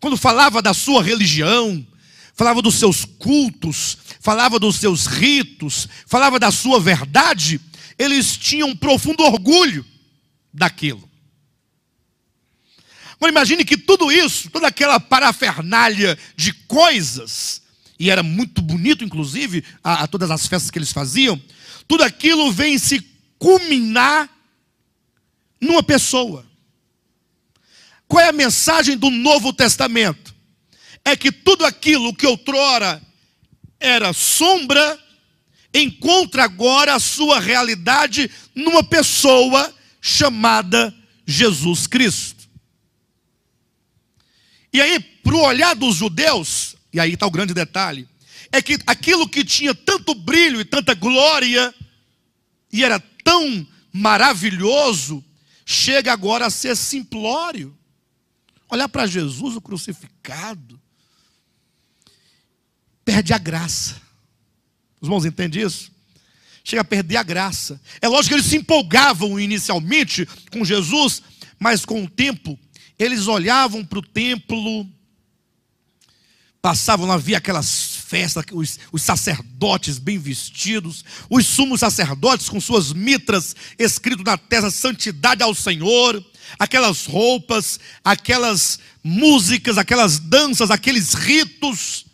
quando falava da sua religião, falava dos seus cultos, falava dos seus ritos, falava da sua verdade, eles tinham um profundo orgulho daquilo. Agora imagine que tudo isso, toda aquela parafernália de coisas, e era muito bonito, inclusive, a, a todas as festas que eles faziam, tudo aquilo vem se culminar numa pessoa. Qual é a mensagem do Novo Testamento? É que tudo aquilo que outrora era sombra, encontra agora a sua realidade numa pessoa chamada Jesus Cristo. E aí, para o olhar dos judeus, e aí está o grande detalhe, é que aquilo que tinha tanto brilho e tanta glória, e era tão maravilhoso, chega agora a ser simplório olhar para Jesus, o crucificado, perde a graça. Os irmãos entendem isso? Chega a perder a graça. É lógico que eles se empolgavam inicialmente com Jesus, mas com o tempo, eles olhavam para o templo, passavam lá, via aquelas festas, os, os sacerdotes bem vestidos, os sumos sacerdotes com suas mitras, escrito na testa, santidade ao Senhor aquelas roupas, aquelas músicas, aquelas danças, aqueles ritos.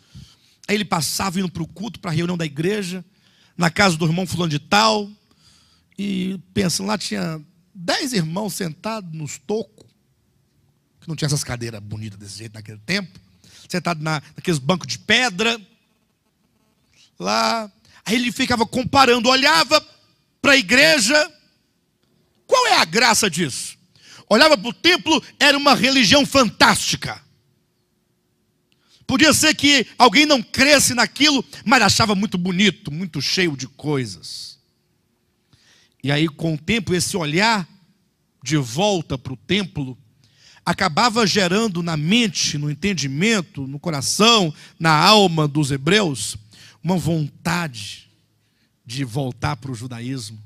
Aí ele passava indo para o culto, para a reunião da igreja, na casa do irmão fulano de tal, e pensando, lá tinha dez irmãos sentados nos tocos, que não tinha essas cadeiras bonitas desse jeito naquele tempo, sentados na, naqueles bancos de pedra, lá. Aí ele ficava comparando, olhava para a igreja. Qual é a graça disso? olhava para o templo, era uma religião fantástica. Podia ser que alguém não cresce naquilo, mas achava muito bonito, muito cheio de coisas. E aí, com o tempo, esse olhar de volta para o templo acabava gerando na mente, no entendimento, no coração, na alma dos hebreus, uma vontade de voltar para o judaísmo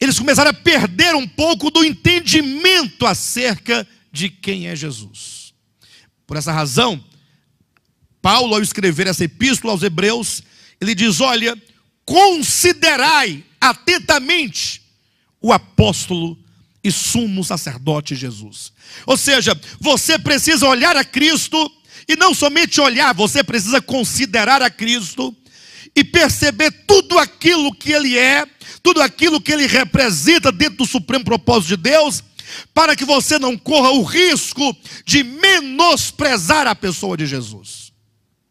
eles começaram a perder um pouco do entendimento acerca de quem é Jesus. Por essa razão, Paulo, ao escrever essa epístola aos Hebreus, ele diz: Olha, considerai atentamente o apóstolo e sumo sacerdote Jesus. Ou seja, você precisa olhar a Cristo, e não somente olhar, você precisa considerar a Cristo e perceber tudo aquilo que Ele é tudo aquilo que ele representa dentro do supremo propósito de Deus, para que você não corra o risco de menosprezar a pessoa de Jesus.